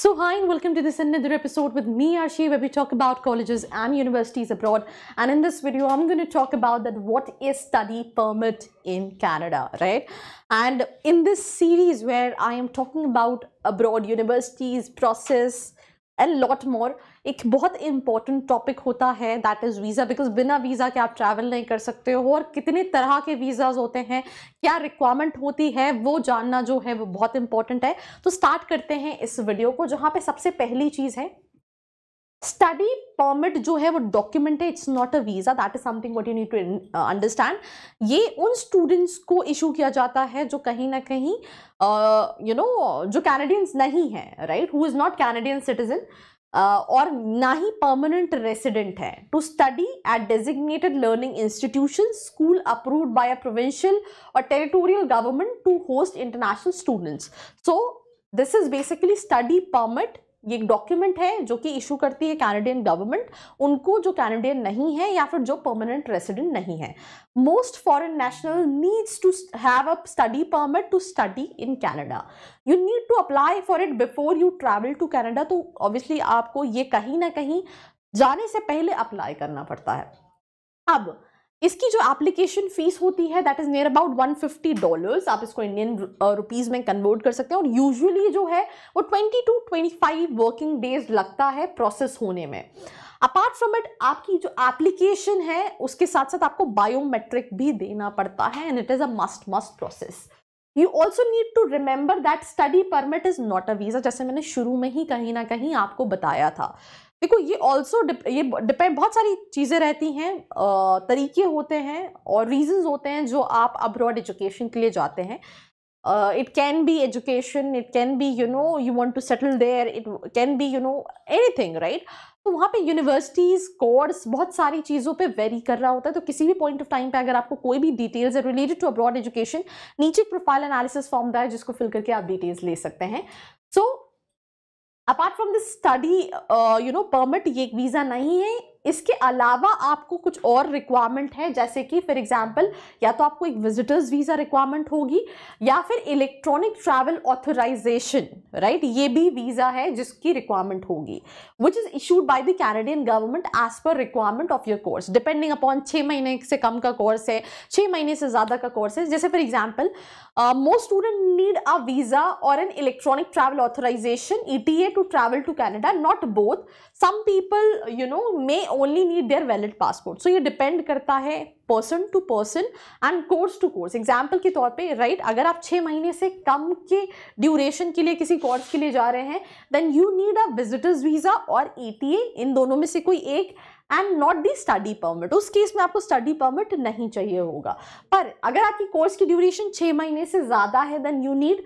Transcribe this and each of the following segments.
So hi and welcome to this another episode with me Arshi where we talk about colleges and universities abroad and in this video I'm going to talk about that what is study permit in Canada right and in this series where I am talking about abroad universities process and lot more एक बहुत important topic होता है that is visa because बिना visa के आप travel नहीं कर सकते हो और कितने तरह के वीज़ाज होते हैं क्या रिक्वायरमेंट होती है वो जानना जो है वो बहुत इंपॉर्टेंट है तो स्टार्ट करते हैं इस वीडियो को जहाँ पे सबसे पहली चीज़ है स्टडी परमिट जो है वो डॉक्यूमेंट है it's not a visa that is something what you need to understand ये उन स्टूडेंट्स को इशू किया जाता है जो कहीं ना कहीं यू uh, नो जो कैनेडियंस नहीं है right who is not Canadian citizen और ना ही परमानेंट रेसिडेंट है to study at designated learning institution school approved by a provincial और territorial government to host international students so this is basically study permit ये एक document है जो कि इशू करती है कैनेडियन गवर्नमेंट उनको जो कैनेडियन नहीं है या फिर जो परमानेंट रेसिडेंट नहीं है most foreign national needs to have a study permit to study in Canada you need to apply for it before you travel to Canada तो ऑब्वियसली आपको ये कहीं ना कहीं जाने से पहले अप्लाई करना पड़ता है अब इसकी जो एप्लीकेशन फीस होती है that is near about 150 dollars आप इसको इंडियन रुपीज़ uh, में कन्वर्ट कर सकते हैं और यूजुअली जो है वो 22 टू 25 वर्किंग डेज लगता है प्रोसेस होने में अपार्ट फ्रॉम इट आपकी जो एप्लीकेशन है उसके साथ साथ आपको बायोमेट्रिक भी देना पड़ता है and it is a must must process you also need to remember that study permit is not a visa जैसे मैंने शुरू में ही कहीं ना कहीं आपको बताया था देखो ये ऑल्सो ये डिपेंड बहुत सारी चीज़ें रहती हैं तरीके होते हैं और रीजंस होते हैं जो आप अब्रॉड एजुकेशन के लिए जाते हैं it can be education it can be you know you want to settle there it can be you know anything right तो वहाँ पे यूनिवर्सिटीज़ कोर्स बहुत सारी चीज़ों पे वेरी कर रहा होता है तो किसी भी पॉइंट ऑफ टाइम पे अगर आपको कोई भी डिटेल्स है रिलेटेड टू अब्रॉड एजुकेशन नीचे प्रोफाइल एनालिसिस फॉर्म दा है जिसको फिल करके आप डिटेल्स ले सकते हैं so so, apart from this study you know permit ये एक वीज़ा नहीं है इसके अलावा आपको कुछ और रिक्वायरमेंट है जैसे कि फॉर एग्जांपल या तो आपको एक विजिटर्स वीज़ा रिक्वायरमेंट होगी या फिर electronic travel authorization right right? ये भी वीज़ा है जिसकी रिक्वायरमेंट होगी which is issued by the Canadian government as per requirement of your course depending upon छः महीने से कम का कोर्स है छः महीने से ज़्यादा का कोर्स है जैसे for example most student need a visa और an electronic travel authorization E T A to travel to Canada not both some people you know may only need their valid passport so ये depend करता है person to person and course to course example के तौर पे right right, अगर आप छः महीने से कम के ड्यूरेशन के लिए किसी कोर्स के लिए जा रहे हैं then you need a visitors visa और ए e इन दोनों में से कोई एक and not the study permit उस केस में आपको स्टडी परमिट नहीं चाहिए होगा पर अगर आपकी कोर्स की ड्यूरेशन छः महीने से ज़्यादा है then you need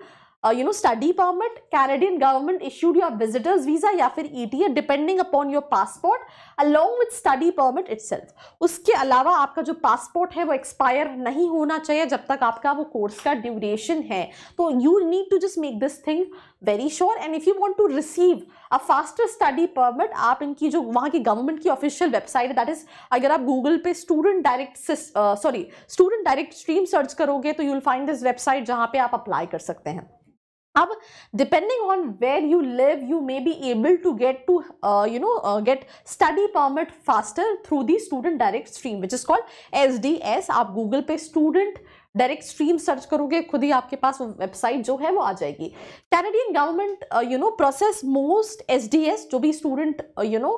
you know study permit canadian government issued your visitors visa या फिर eta depending upon your passport along with study permit itself उसके अलावा आपका जो passport है वो expire नहीं होना चाहिए जब तक आपका वो course का duration है तो you need to just make this thing very sure and if you want to receive a faster study permit आप इनकी जो वहाँ की government की official website है that is अगर आप Google पे student direct sorry student direct stream search करोगे तो you will find this website जहाँ पे आप अप्लाई कर सकते हैं अब depending on where you live you may be able to get to you know get study permit faster through the student direct stream which is called S D S आप Google पे student direct stream search करोगे खुद ही आपके पास website जो है वो आ जाएगी Canadian government you know process most S जो भी स्टूडेंट यू नो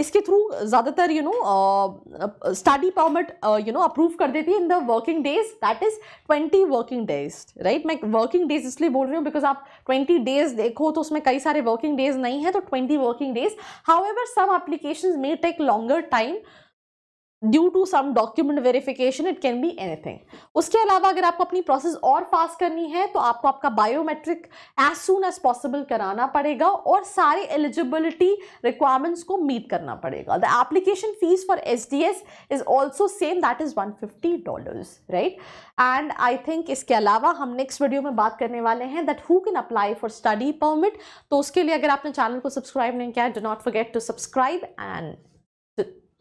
इसके थ्रू ज़्यादातर you know study permit you know approve कर देती है in the working days that is twenty working days right मैं वर्किंग डेज इसलिए बोल रही हूँ बिकॉज आप ट्वेंटी डेज देखो तो उसमें कई सारे वर्किंग डेज नहीं है तो twenty working days however some application may take longer time due to some document verification it can be anything उसके अलावा अगर आपको अपनी प्रोसेस और फास्ट करनी है तो आपको आपका biometric as soon as possible कराना पड़ेगा और सारे एलिजिबिलिटी रिक्वायरमेंट्स को मीट करना पड़ेगा the application fees for S D S is also same that is one fifty dollars right and I think इसके अलावा हम नेक्स्ट वीडियो में बात करने वाले हैं that who can apply for study permit तो उसके लिए अगर आपने चैनल को सब्सक्राइब नहीं किया do not forget to subscribe and